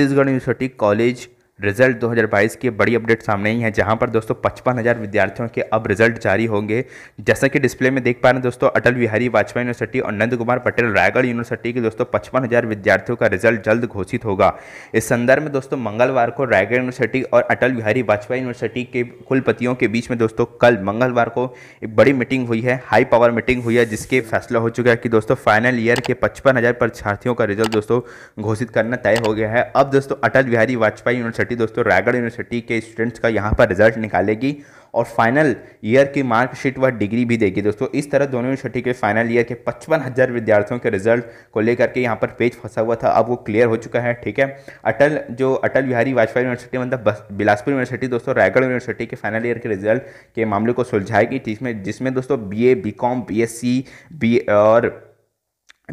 Chhattisgarh university college result 2022 की बड़ी update सामने ही है जहां पर दोस्तों पचपन हज़ार विद्यार्थियों के अब रिजल्ट जारी होंगे जैसा कि डिस्प्ले में देख पा रहे हैं दोस्तों अटल बिहारी वाजपेयी यूनिवर्सिटी और नंद कुमार पटेल रायगढ़ यूनिवर्सिटी के दोस्तों पचपन हज़ार विद्यार्थियों का रिजल्ट जल्द घोषित होगा इस संदर्भ में दोस्तों मंगलवार को रायगढ़ यूनिवर्सिटी और अटल बिहारी वाजपेयी यूनिवर्सिटी के कुलपतियों के बीच में दोस्तों कल मंगलवार को एक बड़ी मीटिंग हुई है हाई पावर मीटिंग हुई है जिसके फैसला हो चुका है कि दोस्तों फाइनल ईयर के पचपन परीक्षार्थियों का रिजल्ट दोस्तों घोषित करना तय हो गया है अब दोस्तों अटल बिहारी वाजपेयी यूनिवर्सिटी यूनिवर्सिटी दोस्तों रायगढ़ यूनिवर्सिटी के स्टूडेंट्स का यहाँ पर रिजल्ट निकालेगी और फाइनल ईयर की मार्कशीट व डिग्री भी देगी दोस्तों इस तरह दोनों यूनिवर्सिटी के फाइनल ईयर के पचपन हज़ार विद्यार्थियों के रिजल्ट को लेकर के यहाँ पर पेज फंसा हुआ था अब वो क्लियर हो चुका है ठीक है अटल जो अटल बिहारी वाजपेयी यूनिवर्सिटी मतलब बिलासपुर यूनिवर्सिटी दोस्तों रायगढ़ यूनिवर्सिटी के फाइनल ईयर के रिजल्ट के मामले को सुलझाएगी जिसमें जिसमें दोस्तों B A B com B और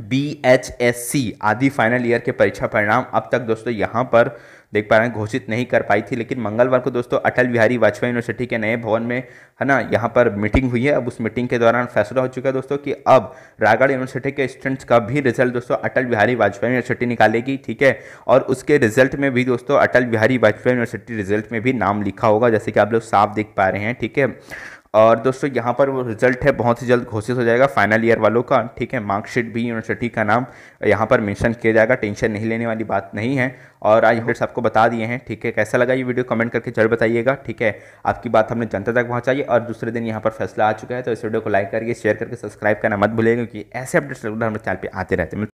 बी एच एस सी आदि फाइनल ईयर के परीक्षा परिणाम अब तक दोस्तों यहाँ पर देख पा रहे हैं घोषित नहीं कर पाई थी लेकिन मंगलवार को दोस्तों अटल बिहारी वाजपेयी यूनिवर्सिटी के नए भवन में है ना यहाँ पर मीटिंग हुई है अब उस मीटिंग के दौरान फैसला हो चुका है दोस्तों कि अब रायगढ़ यूनिवर्सिटी के स्टूडेंट्स का भी रिजल्ट दोस्तों अटल बिहारी वाजपेयी यूनिवर्सिटी निकालेगी ठीक है और उसके रिजल्ट में भी दोस्तों अटल बिहारी वाजपेयी यूनिवर्सिटी रिजल्ट में भी नाम लिखा होगा जैसे कि आप लोग साफ देख पा रहे हैं ठीक है और दोस्तों यहाँ पर वो रिजल्ट है बहुत ही जल्द घोषित हो जाएगा फाइनल ईयर वालों का ठीक है मार्कशीट भी यूनिवर्सिटी का नाम यहाँ पर मेंशन किया जाएगा टेंशन नहीं लेने वाली बात नहीं है और आज होप्स आपको बता दिए हैं ठीक है कैसा लगा ये वीडियो कमेंट करके जरूर बताइएगा ठीक है आपकी बात हमने जनता तक पहुँचाई और दूसरे दिन यहाँ पर फैसला आ चुका है तो इस वीडियो को लाइक करके शेयर करके सब्सक्राइब करना मत भूलेगा क्योंकि ऐसे अपडेट्स हमारे चैनल पर आते रहते हैं